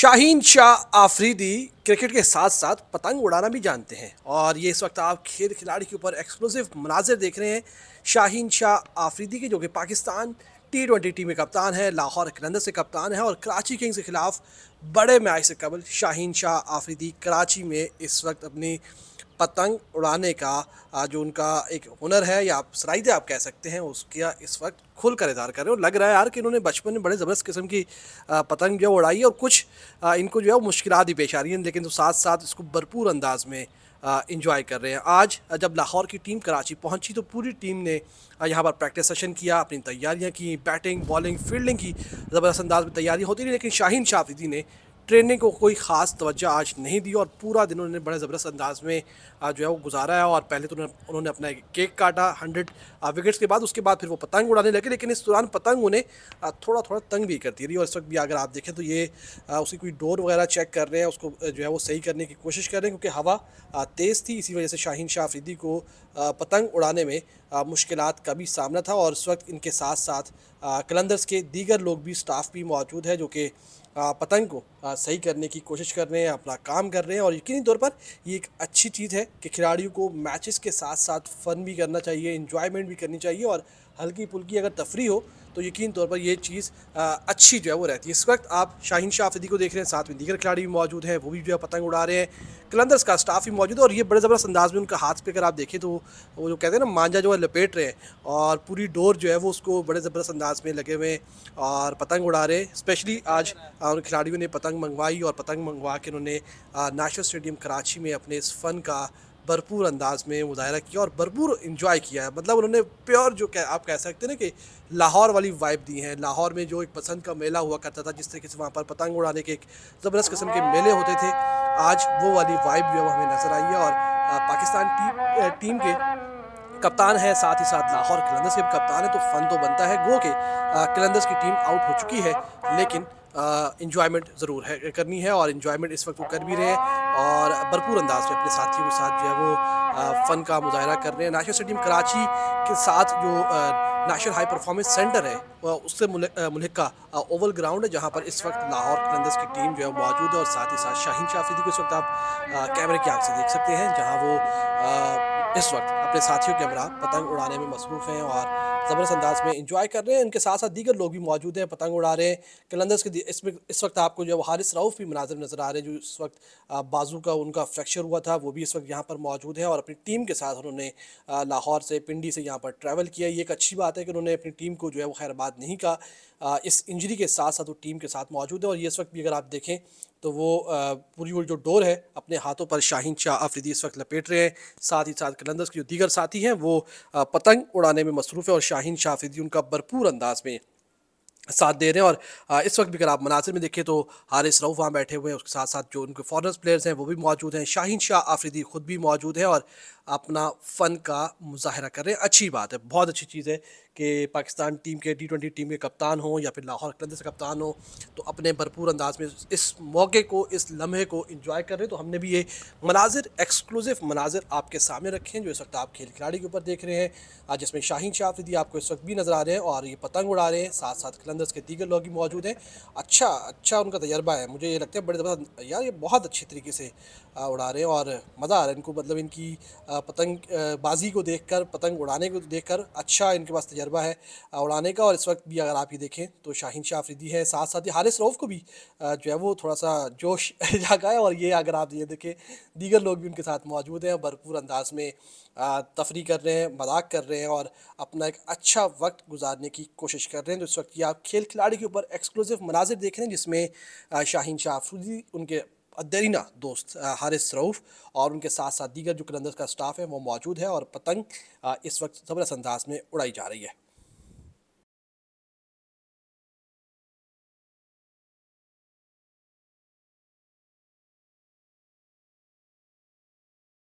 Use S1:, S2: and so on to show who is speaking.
S1: Shaheen Shah Afridi cricket के साथ साथ पतंग उड़ाना भी जानते हैं और ये इस वक्त आप खेल खिलाड़ी के ऊपर एक्सक्लूसिव मनाजिर देख रहे हैं शाहीन शाह आफरीदी के जो कि पाकिस्तान टी ट्वेंटी टीम के कप्तान है लाहौर कलंदर से कप्तान है और कराची किंग्स के ख़िलाफ़ बड़े मैच से कबल शाहीन शाह आफरीदी कराची में इस वक्त अपनी पतंग उड़ाने का जो उनका एक हुनर है या आप सराइदे आप कह सकते हैं उसका इस वक्त खुल कर इजहार कर रहे हैं और लग रहा है यार कि इन्होंने बचपन में बड़े ज़बरदस्त किस्म की पतंग जो उड़ाई है और कुछ इनको जो है वो मुश्किल ही पेश आ रही हैं लेकिन तो साथ साथ इसको भरपूर अंदाज में इंजॉय कर रहे हैं आज जब लाहौर की टीम कराची पहुंची तो पूरी टीम ने यहाँ पर प्रैक्टिस सेशन किया अपनी तैयारियाँ की बैटिंग बॉलिंग फील्डिंग की ज़बरदस्त अंदाज में तैयारी होती रही लेकिन शाहीन शाफिदी ने ट्रेनिंग को कोई ख़ास तवज्जो आज नहीं दी और पूरा दिन उन्होंने बड़े ज़बरदस्त अंदाज में जो है वो गुजारा है और पहले तो उन्होंने अपना केक काटा हंड्रेड विकेट्स के बाद उसके बाद फिर वो पतंग उड़ाने लगे लेकिन इस दौरान पतंग उन्हें थोड़ा थोड़ा तंग भी करती रही और इस वक्त भी अगर आप देखें तो ये उसकी कोई डोर वगैरह चेक कर रहे हैं उसको जो है वो सही करने की कोशिश कर रहे हैं क्योंकि हवा तेज़ थी इसी वजह से शाहीन शाह अफरीदी को पतंग उड़ाने में मुश्किल का भी सामना था और इस वक्त इनके साथ साथ कलंदर्स के दीगर लोग भी स्टाफ भी मौजूद है जो कि पतंग को सही करने की कोशिश कर रहे हैं अपना काम कर रहे हैं और यकीनी तौर पर ये एक अच्छी चीज़ है कि खिलाड़ियों को मैचेस के साथ साथ फ़न भी करना चाहिए इन्जॉयमेंट भी करनी चाहिए और हल्की पुल्की अगर तफरी हो तो यकीन तौर पर यह चीज़ अच्छी जो है वो रहती है इस वक्त आप शाहिन शाफिदी को देख रहे हैं साथ में दीगर खिलाड़ी भी मौजूद हैं वो भी जो है पतंग उड़ा रहे हैं कलंदर्स का स्टाफ भी मौजूद है और ये बड़े ज़बरदस्त अंदाज में उनका हाथ पे अगर आप देखें तो वो जो कहते हैं ना मांझा जो है लपेट रहे हैं और पूरी डोर जो है वो उसको बड़े ज़बरदस्त अंदाज में लगे हुए हैं और पतंग उड़ा रहे हैं स्पेशली आज उन खिलाड़ियों ने पतंग मंगवाई और पतंग मंगवा के उन्होंने नेशनल स्टेडियम कराची में अपने इस फ़न का भरपूर अंदाज में मुजाहरा किया और भरपूर इन्जॉय किया है मतलब उन्होंने प्योर जो कह आप कह सकते हैं ना कि लाहौर वाली वाइब दी है लाहौर में जो एक पसंद का मेला हुआ करता था जिस तरीके से वहाँ पर पतंग उड़ाने के एक ज़बरदस्त किस्म के मेले होते थे आज वो वाली वाइब जो हमें नज़र आई है और पाकिस्तान टीम टीम के कप्तान है साथ ही साथ लाहौर कलंदर्स के कप्तान है तो फन तो बनता है गो के कलंदर्स की टीम आउट हो चुकी है लेकिन इन्जॉयमेंट ज़रूर है करनी है और इन्जॉयमेंट इस वक्त वो कर भी रहे हैं और भरपूर अंदाज में अपने साथियों के साथ जो है वो फ़न का मुजाहरा कर रहे हैं नेशनल स्टेडियम कराची के साथ जो नेशनल हाई परफॉर्मेंस सेंटर है उससे मुलिका ओवल ग्राउंड है जहाँ पर इस वक्त लाहौर कलंदर्स की टीम जो है मौजूद है और साथ ही साथ शाहीन शाफी को इस वक्त आप कैमरे की आँख से देख सकते हैं जहाँ वो इस वक्त अपने साथियों के हमरा पतंग उड़ाने में मसरूफ़ हैं और ज़बरदस्त अंदाज में इंजॉय कर रहे हैं इनके साथ साथ दीगर लोग भी मौजूद हैं पतंग उड़ा रहे हैं कलंदर्स के इसमें इस वक्त आपको जो हारिस राउफ भी मनाजिर नज़र आ रहे हैं जो इस वक्त बाजू का उनका फ्रैक्चर हुआ था वो भी इस वक्त यहाँ पर मौजूद है और अपनी टीम के साथ उन्होंने लाहौर से पिंडी से यहाँ पर ट्रैवल किया ये एक अच्छी बात है कि उन्होंने अपनी टीम को जो है वो खैरबाद नहीं कहा इस इंजरी के साथ साथ वो टीम के साथ मौजूद है और ये इस वक्त भी अगर आप देखें तो वो पूरी वो जो डोर है अपने हाथों पर शाहीन शाह आफरीदी इस वक्त लपेट रहे हैं साथ ही साथ कलंदर्स के जो दीगर साथी हैं वो पतंग उड़ाने में मसरूफ़ है और शाहीन शाह आफरीदी उनका भरपूर अंदाज में साथ दे रहे हैं और इस वक्त भी अगर आप मनासर में देखें तो हारिस रऊ वहाँ बैठे हुए हैं उसके साथ साथ जो उनके फॉरनर्स प्लेयर्स हैं वो भी मौजूद हैं शाहीन शाह आफरीदी ख़ुद भी मौजूद है और अपना फ़न का मुजाहरा कर रहे हैं अच्छी बात है बहुत अच्छी चीज़ है कि पाकिस्तान टीम के टी ट्वेंटी टीम के कप्तान हों या फिर लाहौर कलंदर से कप्तान हों तो अपने भरपूर अंदाज में इस मौके को इस लम्हे को इंजॉय कर रहे तो हमने भी ये मनाजिर एक्सक्लूसिव मनाजिर आपके सामने रखे हैं जो इस वक्त आप खेल खिलाड़ी के ऊपर देख रहे हैं आज जिसमें शाहीन शाहफिदी आपको इस वक्त भी नज़र आ रहे हैं और ये पतंग उड़ा रहे हैं साथ साथ कलंदर्स के दीगर लोग भी मौजूद हैं अच्छा अच्छा उनका तजर्बा है मुझे ये लगता है बड़े ज़बरदस्त यार ये बहुत अच्छे तरीके से उड़ा रहे हैं और मज़ा आ रहा है इनको मतलब इनकी पतंग बाजी को देख कर पतंग उड़ाने को देख कर अच्छा इनके पास तजर्बा है उड़ाने का और इस वक्त भी अगर आप ये देखें तो शाहिन शाह आफरीदी है साथ साथ ही हारिस रऊफ़ को भी जो है वो थोड़ा सा जोश जागा है और ये अगर आप ये देखें दीगर लोग भी उनके साथ मौजूद हैं भरपूर अंदाज में तफरी कर रहे हैं मजाक कर रहे हैं और अपना एक अच्छा वक्त गुजारने की कोशिश कर रहे हैं तो इस वक्त ये आप खेल खिलाड़ी के ऊपर एक्सक्लूसिव मनाजिर देख रहे हैं जिसमें शाहिन शाह आफरीदी उनके अदरीना दोस्त हारिस रऊफ़ और उनके साथ साथ दीगर जो कलंदर का स्टाफ है वो मौजूद है और पतंग इस वक्त ज़बरदस्त अंदाज में उड़ाई जा रही है